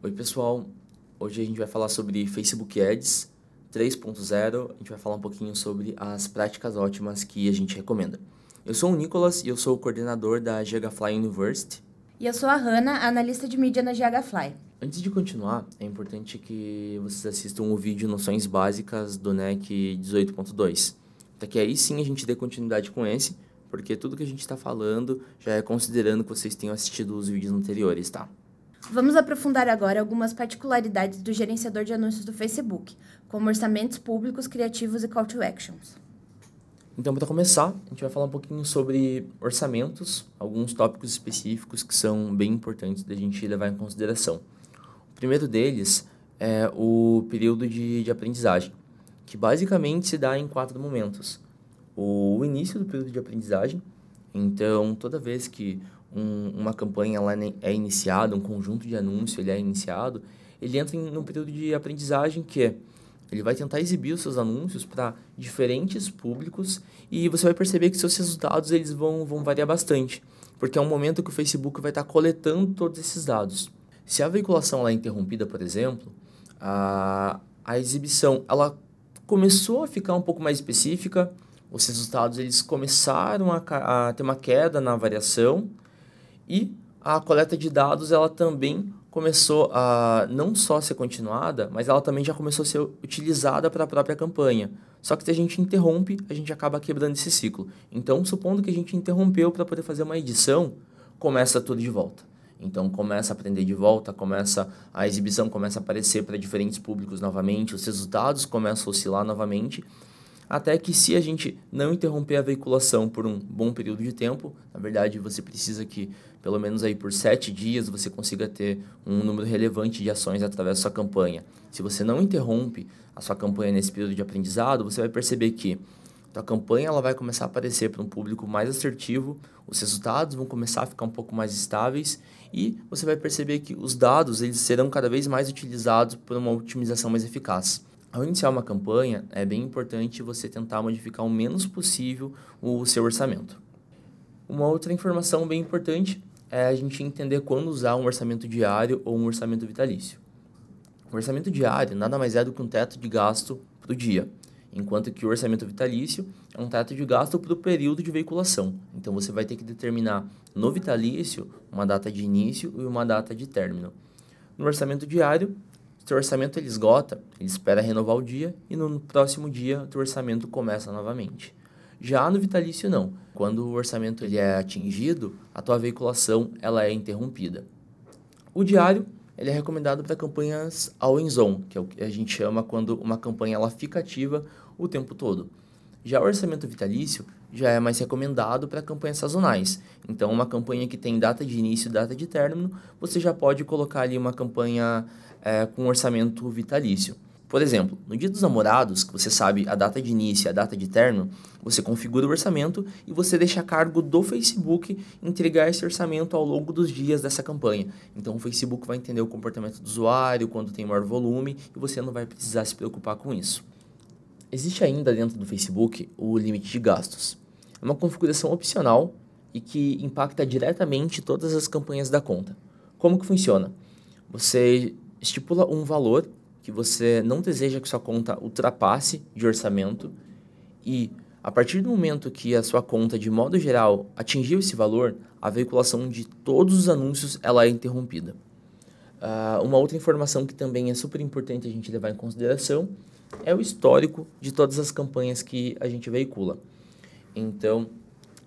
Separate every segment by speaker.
Speaker 1: Oi, pessoal. Hoje a gente vai falar sobre Facebook Ads 3.0. A gente vai falar um pouquinho sobre as práticas ótimas que a gente recomenda. Eu sou o Nicolas e eu sou o coordenador da GHFly University.
Speaker 2: E eu sou a Hanna, analista de mídia na GHFly.
Speaker 1: Antes de continuar, é importante que vocês assistam o vídeo Noções Básicas do NEC 18.2. Até que aí sim a gente dê continuidade com esse, porque tudo que a gente está falando já é considerando que vocês tenham assistido os vídeos anteriores, tá?
Speaker 2: Vamos aprofundar agora algumas particularidades do gerenciador de anúncios do Facebook, como orçamentos públicos, criativos e call to actions.
Speaker 1: Então, para começar, a gente vai falar um pouquinho sobre orçamentos, alguns tópicos específicos que são bem importantes da gente levar em consideração. O primeiro deles é o período de, de aprendizagem, que basicamente se dá em quatro momentos. O início do período de aprendizagem, então toda vez que um, uma campanha lá né, é iniciada, um conjunto de anúncios ele é iniciado, ele entra em, um período de aprendizagem que é ele vai tentar exibir os seus anúncios para diferentes públicos e você vai perceber que seus resultados eles vão, vão variar bastante, porque é um momento que o Facebook vai estar tá coletando todos esses dados. Se a veiculação lá é interrompida, por exemplo, a, a exibição ela começou a ficar um pouco mais específica, os resultados eles começaram a, a ter uma queda na variação, e a coleta de dados ela também começou a não só ser continuada, mas ela também já começou a ser utilizada para a própria campanha. Só que se a gente interrompe, a gente acaba quebrando esse ciclo. Então, supondo que a gente interrompeu para poder fazer uma edição, começa tudo de volta. Então começa a aprender de volta, começa a exibição começa a aparecer para diferentes públicos novamente, os resultados começam a oscilar novamente até que se a gente não interromper a veiculação por um bom período de tempo, na verdade você precisa que pelo menos aí por sete dias você consiga ter um número relevante de ações através da sua campanha. Se você não interrompe a sua campanha nesse período de aprendizado, você vai perceber que a campanha ela vai começar a aparecer para um público mais assertivo, os resultados vão começar a ficar um pouco mais estáveis e você vai perceber que os dados eles serão cada vez mais utilizados para uma otimização mais eficaz. Ao iniciar uma campanha, é bem importante você tentar modificar o menos possível o seu orçamento. Uma outra informação bem importante é a gente entender quando usar um orçamento diário ou um orçamento vitalício. O orçamento diário nada mais é do que um teto de gasto para o dia, enquanto que o orçamento vitalício é um teto de gasto para o período de veiculação. Então você vai ter que determinar no vitalício uma data de início e uma data de término. No orçamento diário, teu orçamento ele esgota, ele espera renovar o dia e no próximo dia o teu orçamento começa novamente. Já no vitalício não. Quando o orçamento ele é atingido, a tua veiculação ela é interrompida. O diário ele é recomendado para campanhas in zone, que é o que a gente chama quando uma campanha ela fica ativa o tempo todo. Já o orçamento vitalício, já é mais recomendado para campanhas sazonais. Então, uma campanha que tem data de início e data de término, você já pode colocar ali uma campanha é, com orçamento vitalício. Por exemplo, no dia dos namorados, que você sabe a data de início e a data de término, você configura o orçamento e você deixa a cargo do Facebook entregar esse orçamento ao longo dos dias dessa campanha. Então o Facebook vai entender o comportamento do usuário, quando tem maior volume, e você não vai precisar se preocupar com isso existe ainda dentro do Facebook o limite de gastos. É uma configuração opcional e que impacta diretamente todas as campanhas da conta. Como que funciona? Você estipula um valor que você não deseja que sua conta ultrapasse de orçamento e a partir do momento que a sua conta de modo geral atingiu esse valor, a veiculação de todos os anúncios ela é interrompida. Uh, uma outra informação que também é super importante a gente levar em consideração é o histórico de todas as campanhas que a gente veicula. Então,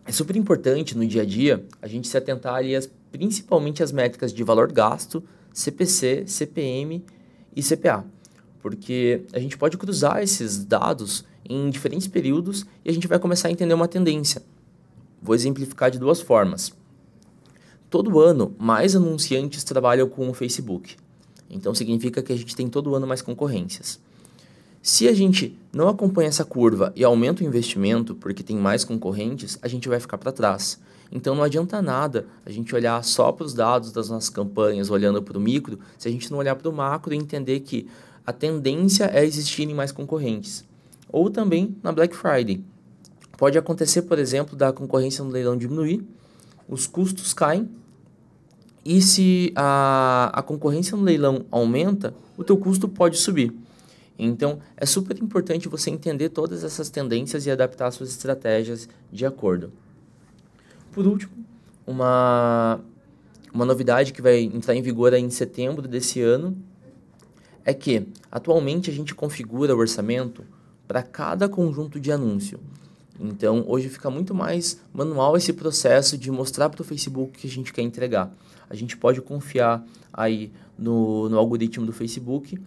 Speaker 1: é super importante no dia a dia a gente se atentar ali as, principalmente às métricas de valor gasto, CPC, CPM e CPA, porque a gente pode cruzar esses dados em diferentes períodos e a gente vai começar a entender uma tendência. Vou exemplificar de duas formas. Todo ano, mais anunciantes trabalham com o Facebook. Então significa que a gente tem todo ano mais concorrências. Se a gente não acompanha essa curva e aumenta o investimento porque tem mais concorrentes, a gente vai ficar para trás. Então não adianta nada a gente olhar só para os dados das nossas campanhas, olhando para o micro, se a gente não olhar para o macro e entender que a tendência é existirem mais concorrentes. Ou também na Black Friday. Pode acontecer, por exemplo, da concorrência no leilão diminuir, os custos caem e se a, a concorrência no leilão aumenta, o teu custo pode subir. Então, é super importante você entender todas essas tendências e adaptar suas estratégias de acordo. Por último, uma, uma novidade que vai entrar em vigor em setembro desse ano é que, atualmente, a gente configura o orçamento para cada conjunto de anúncio. Então, hoje fica muito mais manual esse processo de mostrar para o Facebook o que a gente quer entregar a gente pode confiar aí no, no algoritmo do Facebook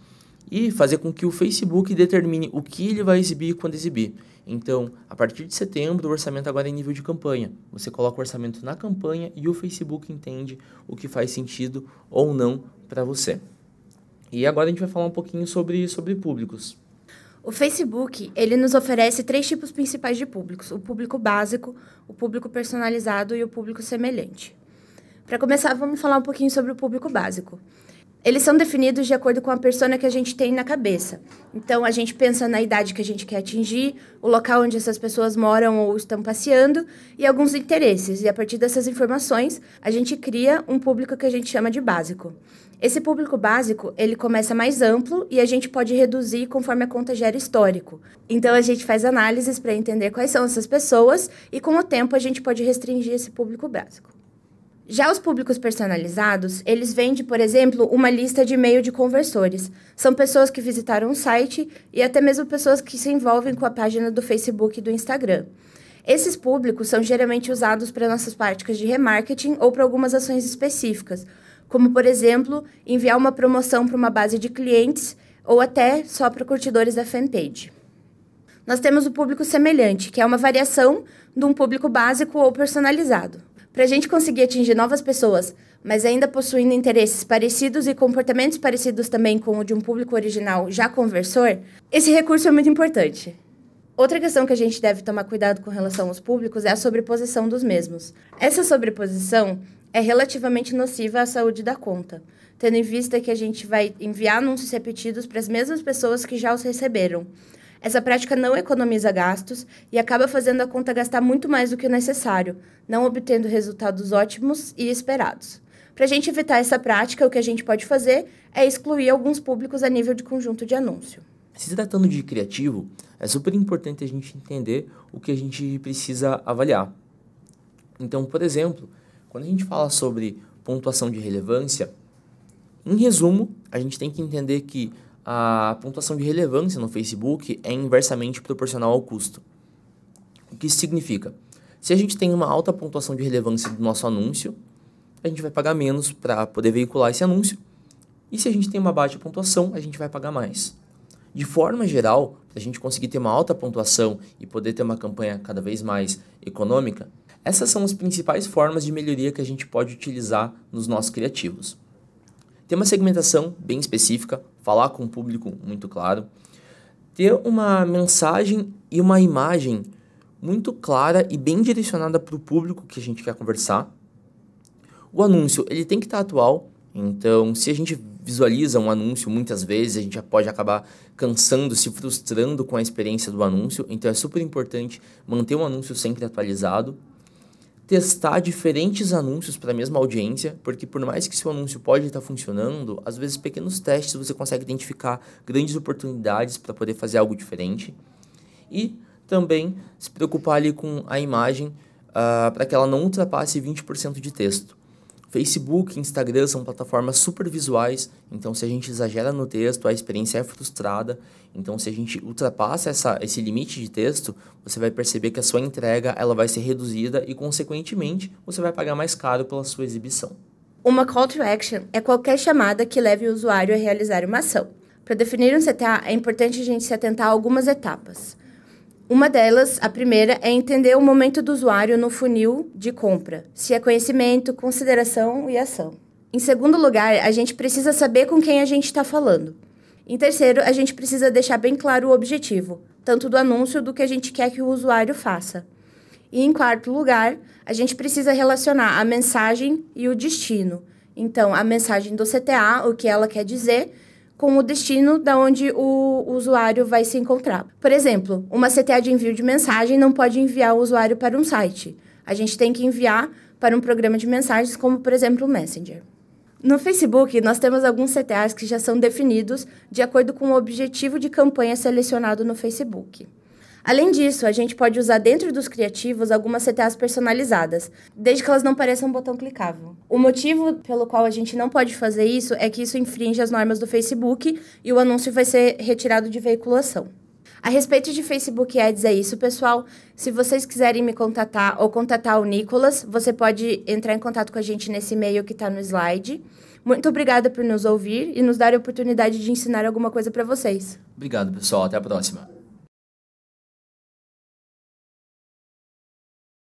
Speaker 1: e fazer com que o Facebook determine o que ele vai exibir e quando exibir. Então, a partir de setembro, o orçamento agora é nível de campanha. Você coloca o orçamento na campanha e o Facebook entende o que faz sentido ou não para você. E agora a gente vai falar um pouquinho sobre, sobre públicos.
Speaker 2: O Facebook, ele nos oferece três tipos principais de públicos: o público básico, o público personalizado e o público semelhante. Para começar, vamos falar um pouquinho sobre o público básico. Eles são definidos de acordo com a persona que a gente tem na cabeça. Então, a gente pensa na idade que a gente quer atingir, o local onde essas pessoas moram ou estão passeando e alguns interesses. E a partir dessas informações, a gente cria um público que a gente chama de básico. Esse público básico, ele começa mais amplo e a gente pode reduzir conforme a conta gera histórico. Então, a gente faz análises para entender quais são essas pessoas e com o tempo a gente pode restringir esse público básico. Já os públicos personalizados, eles vendem, por exemplo, uma lista de e-mail de conversores. São pessoas que visitaram o site e até mesmo pessoas que se envolvem com a página do Facebook e do Instagram. Esses públicos são geralmente usados para nossas práticas de remarketing ou para algumas ações específicas, como, por exemplo, enviar uma promoção para uma base de clientes ou até só para curtidores da fanpage. Nós temos o público semelhante, que é uma variação de um público básico ou personalizado. Para a gente conseguir atingir novas pessoas, mas ainda possuindo interesses parecidos e comportamentos parecidos também com o de um público original já conversor, esse recurso é muito importante. Outra questão que a gente deve tomar cuidado com relação aos públicos é a sobreposição dos mesmos. Essa sobreposição é relativamente nociva à saúde da conta, tendo em vista que a gente vai enviar anúncios repetidos para as mesmas pessoas que já os receberam. Essa prática não economiza gastos e acaba fazendo a conta gastar muito mais do que o necessário, não obtendo resultados ótimos e esperados. Para a gente evitar essa prática, o que a gente pode fazer é excluir alguns públicos a nível de conjunto de anúncio.
Speaker 1: Se tratando de criativo, é super importante a gente entender o que a gente precisa avaliar. Então, por exemplo, quando a gente fala sobre pontuação de relevância, em resumo, a gente tem que entender que a pontuação de relevância no Facebook é inversamente proporcional ao custo. O que isso significa? Se a gente tem uma alta pontuação de relevância do nosso anúncio, a gente vai pagar menos para poder veicular esse anúncio. E se a gente tem uma baixa pontuação, a gente vai pagar mais. De forma geral, para a gente conseguir ter uma alta pontuação e poder ter uma campanha cada vez mais econômica, essas são as principais formas de melhoria que a gente pode utilizar nos nossos criativos. Tem uma segmentação bem específica falar com o público muito claro, ter uma mensagem e uma imagem muito clara e bem direcionada para o público que a gente quer conversar. O anúncio ele tem que estar tá atual, então se a gente visualiza um anúncio muitas vezes a gente já pode acabar cansando, se frustrando com a experiência do anúncio, então é super importante manter o anúncio sempre atualizado testar diferentes anúncios para a mesma audiência, porque por mais que seu anúncio pode estar tá funcionando, às vezes pequenos testes você consegue identificar grandes oportunidades para poder fazer algo diferente. E também se preocupar ali com a imagem uh, ah, para que ela não ultrapasse 20% de texto. Facebook, e Instagram são plataformas super visuais, então se a gente exagera no texto, a experiência é frustrada. Então se a gente ultrapassa essa, esse limite de texto, você vai perceber que a sua entrega ela vai ser reduzida e consequentemente você vai pagar mais caro pela sua exibição.
Speaker 2: Uma call to action é qualquer chamada que leve o usuário a realizar uma ação. Para definir um CTA é importante a gente se atentar a algumas etapas. Uma delas, a primeira, é entender o momento do usuário no funil de compra, se é conhecimento, consideração e ação. Em segundo lugar, a gente precisa saber com quem a gente está falando. Em terceiro, a gente precisa deixar bem claro o objetivo, tanto do anúncio do que a gente quer que o usuário faça. E em quarto lugar, a gente precisa relacionar a mensagem e o destino. Então, a mensagem do CTA, o que ela quer dizer, com o destino da onde o usuário vai se encontrar. Por exemplo, uma CTA de envio de mensagem não pode enviar o usuário para um site. A gente tem que enviar para um programa de mensagens, como por exemplo o Messenger. No Facebook, nós temos alguns CTAs que já são definidos de acordo com o objetivo de campanha selecionado no Facebook. Além disso, a gente pode usar dentro dos criativos algumas CTAs personalizadas, desde que elas não pareçam um botão clicável. O motivo pelo qual a gente não pode fazer isso é que isso infringe as normas do Facebook e o anúncio vai ser retirado de veiculação. A respeito de Facebook Ads, é isso, pessoal. Se vocês quiserem me contatar ou contatar o Nicolas, você pode entrar em contato com a gente nesse e-mail que está no slide. Muito obrigada por nos ouvir e nos dar a oportunidade de ensinar alguma coisa para vocês.
Speaker 1: Obrigado, pessoal. Até a próxima.